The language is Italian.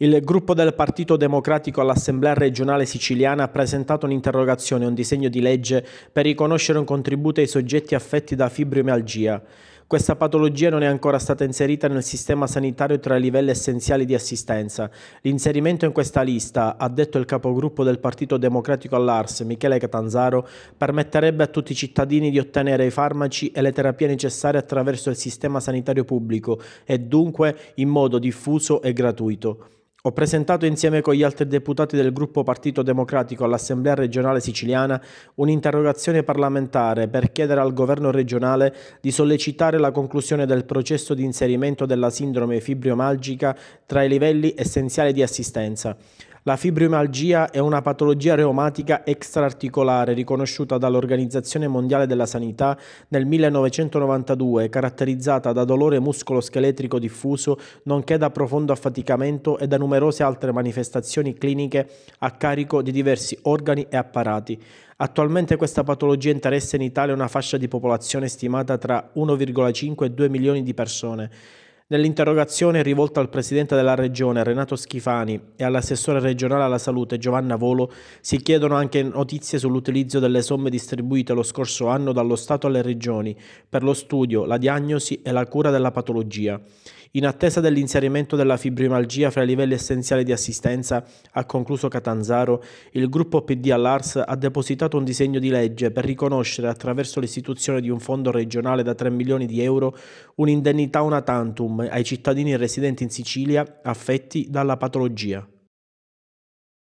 Il gruppo del Partito Democratico all'Assemblea regionale siciliana ha presentato un'interrogazione e un disegno di legge per riconoscere un contributo ai soggetti affetti da fibromialgia. Questa patologia non è ancora stata inserita nel sistema sanitario tra i livelli essenziali di assistenza. L'inserimento in questa lista, ha detto il capogruppo del Partito Democratico all'Ars, Michele Catanzaro, permetterebbe a tutti i cittadini di ottenere i farmaci e le terapie necessarie attraverso il sistema sanitario pubblico e dunque in modo diffuso e gratuito ho presentato insieme con gli altri deputati del gruppo Partito Democratico all'Assemblea regionale siciliana un'interrogazione parlamentare per chiedere al governo regionale di sollecitare la conclusione del processo di inserimento della sindrome fibromalgica tra i livelli essenziali di assistenza. La fibromialgia è una patologia reumatica extraarticolare riconosciuta dall'Organizzazione Mondiale della Sanità nel 1992, caratterizzata da dolore muscoloscheletrico diffuso, nonché da profondo affaticamento e da numerose altre manifestazioni cliniche a carico di diversi organi e apparati. Attualmente questa patologia interessa in Italia una fascia di popolazione stimata tra 1,5 e 2 milioni di persone. Nell'interrogazione rivolta al Presidente della Regione Renato Schifani e all'assessore regionale alla salute Giovanna Volo si chiedono anche notizie sull'utilizzo delle somme distribuite lo scorso anno dallo Stato alle Regioni per lo studio, la diagnosi e la cura della patologia in attesa dell'inserimento della fibromialgia fra i livelli essenziali di assistenza, ha concluso Catanzaro, il gruppo PD all'ARS ha depositato un disegno di legge per riconoscere attraverso l'istituzione di un fondo regionale da 3 milioni di euro un'indennità una tantum ai cittadini residenti in Sicilia affetti dalla patologia.